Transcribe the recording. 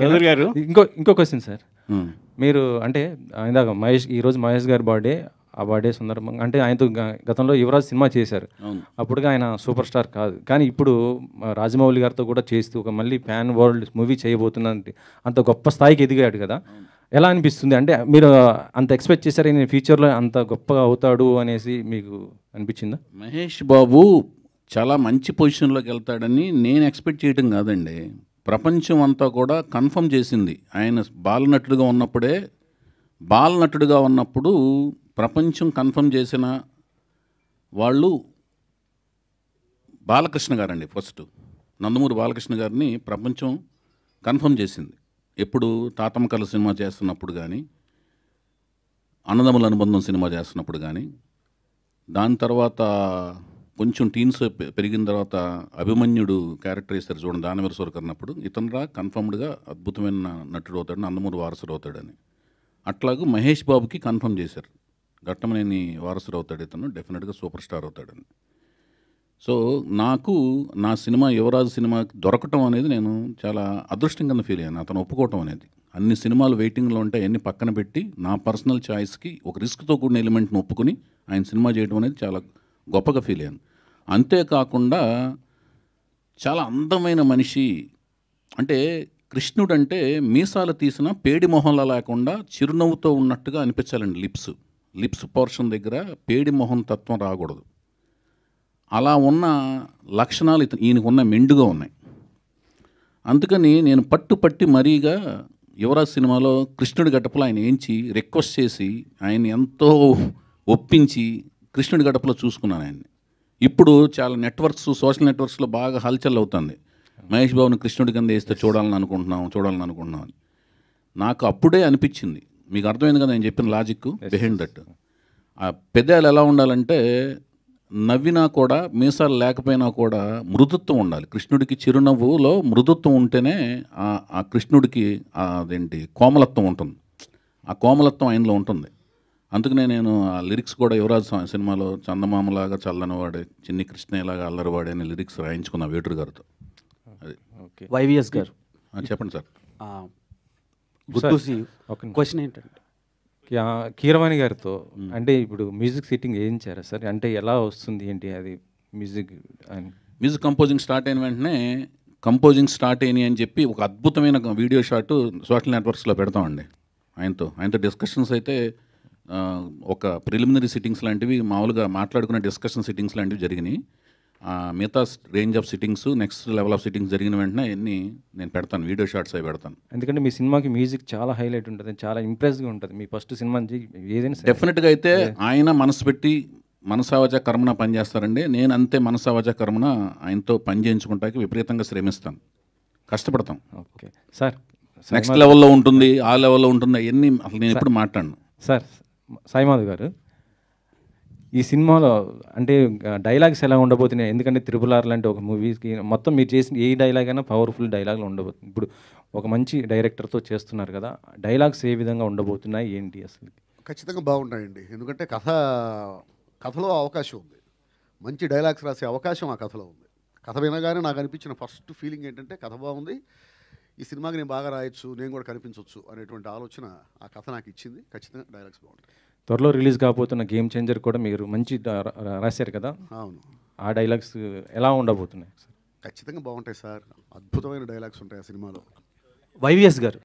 చౌదరి గారు ఇంకో ఇంకో క్వశ్చన్ సార్ hmm. మీరు అంటే ఇందాక మహేష్ ఈరోజు మహేష్ గారి బర్త్డే ఆ బర్త్డే సందర్భంగా అంటే ఆయనతో గతంలో యువరాజ్ సినిమా చేశారు అప్పుడుగా ఆయన సూపర్ స్టార్ కాదు కానీ ఇప్పుడు రాజమౌళి గారితో కూడా చేస్తూ ఒక మళ్ళీ ప్యాన్ వరల్డ్ మూవీ చేయబోతున్నది అంత గొప్ప స్థాయికి ఎదిగాడు కదా ఎలా అనిపిస్తుంది అంటే మీరు అంత ఎక్స్పెక్ట్ చేశారు నేను ఫ్యూచర్లో అంత గొప్పగా అవుతాడు అనేసి మీకు అనిపించిందా మహేష్ బాబు చాలా మంచి పొజిషన్లోకి వెళ్తాడని నేను ఎక్స్పెక్ట్ చేయడం కాదండి ప్రపంచం అంతా కూడా కన్ఫర్మ్ చేసింది ఆయన బాలనటుడుగా ఉన్నప్పుడే బాలనటుడుగా ఉన్నప్పుడు ప్రపంచం కన్ఫర్మ్ చేసిన వాళ్ళు బాలకృష్ణ గారండి ఫస్ట్ నందమూరి బాలకృష్ణ గారిని ప్రపంచం కన్ఫర్మ్ చేసింది ఎప్పుడు తాతమ్మకల సినిమా చేస్తున్నప్పుడు కానీ అన్నదమ్ముల అనుబంధం సినిమా చేస్తున్నప్పుడు కానీ దాని తర్వాత కొంచెం టీన్స్ పెరిగిన తర్వాత అభిమన్యుడు క్యారెక్టర్ వేస్తారు చూడండి దానవీర సోరకర్ అన్నప్పుడు ఇతను రా కన్ఫర్మ్డ్గా అద్భుతమైన నటుడు అవుతాడు నందమూరి వారసుడు అవుతాడని అట్లాగూ మహేష్ బాబుకి కన్ఫర్మ్ చేశారు ఘట్టమనేని వారసుడు అవుతాడు ఇతను డెఫినెట్గా సూపర్ స్టార్ అవుతాడని సో నాకు నా సినిమా యువరాజు సినిమా దొరకటం అనేది నేను చాలా అదృష్టం కింద ఫీల్ అయ్యాను అతను ఒప్పుకోవటం అనేది అన్ని సినిమాలు వెయిటింగ్లో ఉంటే అన్ని పక్కన పెట్టి నా పర్సనల్ ఛాయిస్కి ఒక రిస్క్తో కూడిన ఎలిమెంట్ని ఒప్పుకుని ఆయన సినిమా చేయడం అనేది చాలా గొప్పగా ఫీల్ అయ్యాను అంతేకాకుండా చాలా అందమైన మనిషి అంటే కృష్ణుడంటే మీసాలు తీసిన పేడి మొహంలా లేకుండా చిరునవ్వుతో ఉన్నట్టుగా అనిపించాలండి లిప్స్ లిప్స్ పోర్షన్ దగ్గర పేడి మొహం తత్వం రాకూడదు అలా ఉన్న లక్షణాలు ఈయనకున్న మెండుగా ఉన్నాయి అందుకని నేను పట్టు పట్టి మరీగా యువరాజ్ సినిమాలో కృష్ణుడి గడపలో ఆయన ఏంచి రిక్వెస్ట్ చేసి ఆయన ఎంతో ఒప్పించి కృష్ణుడి గడపలో చూసుకున్నాను ఆయన్ని ఇప్పుడు చాలా నెట్వర్క్స్ సోషల్ నెట్వర్క్స్లో బాగా హల్చల్ అవుతుంది మహేష్ బాబుని కృష్ణుడి కింద వేస్తే చూడాలని అనుకుంటున్నాం చూడాలని అనుకుంటున్నాం అని నాకు అప్పుడే అనిపించింది మీకు అర్థమైంది కదా నేను చెప్పిన లాజిక్ బిహైండ్ దట్ ఆ పెద్దలు ఎలా ఉండాలంటే నవ్వినా కూడా మీసాలు లేకపోయినా కూడా మృదుత్వం ఉండాలి కృష్ణుడికి చిరునవ్వులో మృదుత్వం ఉంటేనే ఆ కృష్ణుడికి అదేంటి కోమలత్వం ఉంటుంది ఆ కోమలత్వం ఆయనలో ఉంటుంది అందుకనే నేను ఆ లిరిక్స్ కూడా యువరాజ్ సినిమాలో చందమామలాగా చల్లనివాడే చిన్ని కృష్ణయ్యలాగా అల్లరివాడే అనే లిరిక్స్ రాయించుకున్నా వేటూరు గారితో అది ఓకే వైవిఎస్ గారు చెప్పండి సార్ క్వశ్చన్ ఏంటంటే కీరవాణి గారితో అంటే ఇప్పుడు మ్యూజిక్ సిట్టింగ్ చేయించారా సార్ అంటే ఎలా వస్తుంది ఏంటి అది మ్యూజిక్ మ్యూజిక్ కంపోజింగ్ స్టార్ట్ అయిన వెంటనే కంపోజింగ్ స్టార్ట్ అయినాయి అని చెప్పి ఒక అద్భుతమైన వీడియో షాట్ సోషల్ నెట్వర్క్స్లో పెడతామండి ఆయనతో ఆయనతో డిస్కషన్స్ అయితే ఒక ప్రిలిమినరీ సిట్టింగ్స్ లాంటివి మామూలుగా మాట్లాడుకున్న డిస్కషన్ సిట్టింగ్స్ లాంటివి జరిగినాయి మిగతా range of sittings next level of sittings జరిగిన వెంటనే అన్ని నేను పెడతాను వీడియో షార్ట్స్ అవి పెడతాను ఎందుకంటే మీ సినిమాకి మ్యూజిక్ చాలా హైలైట్ ఉంటుంది చాలా ఇంప్రెస్గా ఉంటుంది మీ ఫస్ట్ సినిమా ఏదైనా డెఫినెట్గా అయితే ఆయన మనసు పెట్టి మనసావజ కర్మన పనిచేస్తారండి నేను అంతే మనసావజ కర్మన ఆయనతో పని విపరీతంగా శ్రమిస్తాను కష్టపడతాం ఓకే సార్ నెక్స్ట్ లెవెల్లో ఉంటుంది ఆ లెవెల్లో ఉంటుంది అవన్నీ అసలు నేను ఎప్పుడు మాట్లాడను సార్ సాయిమాధు గారు ఈ సినిమాలో అంటే డైలాగ్స్ ఎలా ఉండబోతున్నాయి ఎందుకంటే త్రిపుల్ ఆర్ లాంటి ఒక మూవీస్కి మొత్తం మీరు చేసిన ఏ డైలాగ్ అయినా పవర్ఫుల్ డైలాగ్లు ఉండబోతుంది ఇప్పుడు ఒక మంచి డైరెక్టర్తో చేస్తున్నారు కదా డైలాగ్స్ ఏ విధంగా ఉండబోతున్నాయి ఏంటి అసలు ఖచ్చితంగా బాగున్నాయండి ఎందుకంటే కథ కథలో అవకాశం ఉంది మంచి డైలాగ్స్ రాసే అవకాశం ఆ కథలో ఉంది కథ వినగానే నాకు అనిపించిన ఫస్ట్ ఫీలింగ్ ఏంటంటే కథ బాగుంది ఈ సినిమాకి నేను బాగా రాయొచ్చు నేను కూడా కనిపించవచ్చు అనేటువంటి ఆలోచన ఆ కథ నాకు ఇచ్చింది ఖచ్చితంగా డైలాగ్స్ బాగుంటాయి త్వరలో రిలీజ్ కాబోతున్న గేమ్ చేంజర్ కూడా మీరు మంచి రాశారు కదా అవును ఆ డైలాగ్స్ ఎలా ఉండబోతున్నాయి ఖచ్చితంగా బాగుంటాయి సార్ అద్భుతమైన డైలాగ్స్ ఉంటాయి ఆ సినిమాలో వైవిఎస్ గారు